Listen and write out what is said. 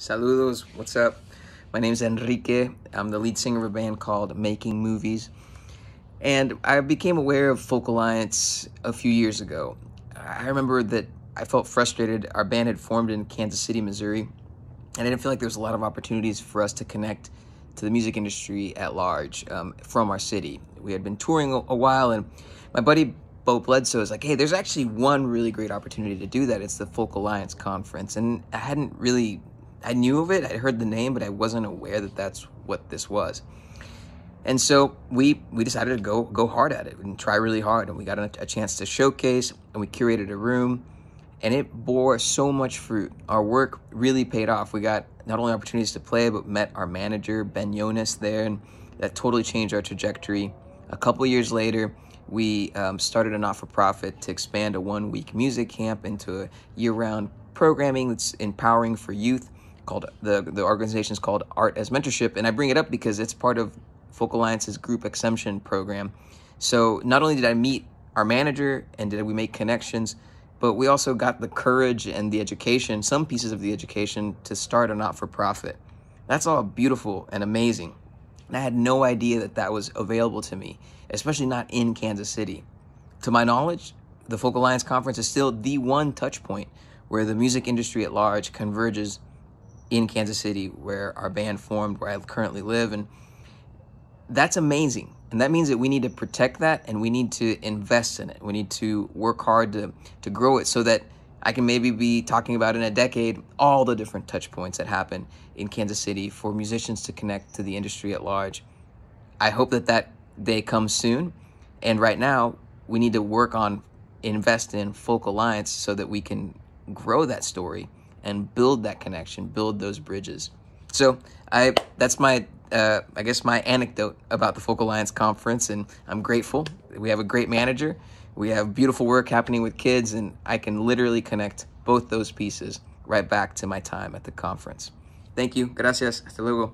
Saludos, what's up? My name is Enrique. I'm the lead singer of a band called Making Movies. And I became aware of Folk Alliance a few years ago. I remember that I felt frustrated. Our band had formed in Kansas City, Missouri, and I didn't feel like there was a lot of opportunities for us to connect to the music industry at large um, from our city. We had been touring a while, and my buddy Bo Bledsoe is like, hey, there's actually one really great opportunity to do that. It's the Folk Alliance Conference. And I hadn't really I knew of it, I'd heard the name, but I wasn't aware that that's what this was. And so we we decided to go go hard at it and try really hard, and we got a, a chance to showcase, and we curated a room, and it bore so much fruit. Our work really paid off. We got not only opportunities to play, but met our manager Ben Jonas there, and that totally changed our trajectory. A couple years later, we um, started a not-for-profit to expand a one-week music camp into a year-round programming that's empowering for youth called the the organization is called Art as Mentorship, and I bring it up because it's part of Folk Alliance's group exemption program. So not only did I meet our manager and did we make connections, but we also got the courage and the education, some pieces of the education, to start a not for profit. That's all beautiful and amazing. And I had no idea that that was available to me, especially not in Kansas City. To my knowledge, the Folk Alliance Conference is still the one touch point where the music industry at large converges in Kansas City where our band formed, where I currently live. And that's amazing. And that means that we need to protect that and we need to invest in it. We need to work hard to, to grow it so that I can maybe be talking about in a decade all the different touch points that happen in Kansas City for musicians to connect to the industry at large. I hope that that day comes soon. And right now, we need to work on invest in Folk Alliance so that we can grow that story and build that connection, build those bridges. So I that's my uh, I guess my anecdote about the Folk Alliance conference, and I'm grateful. We have a great manager. We have beautiful work happening with kids, and I can literally connect both those pieces right back to my time at the conference. Thank you. Gracias. Hasta luego.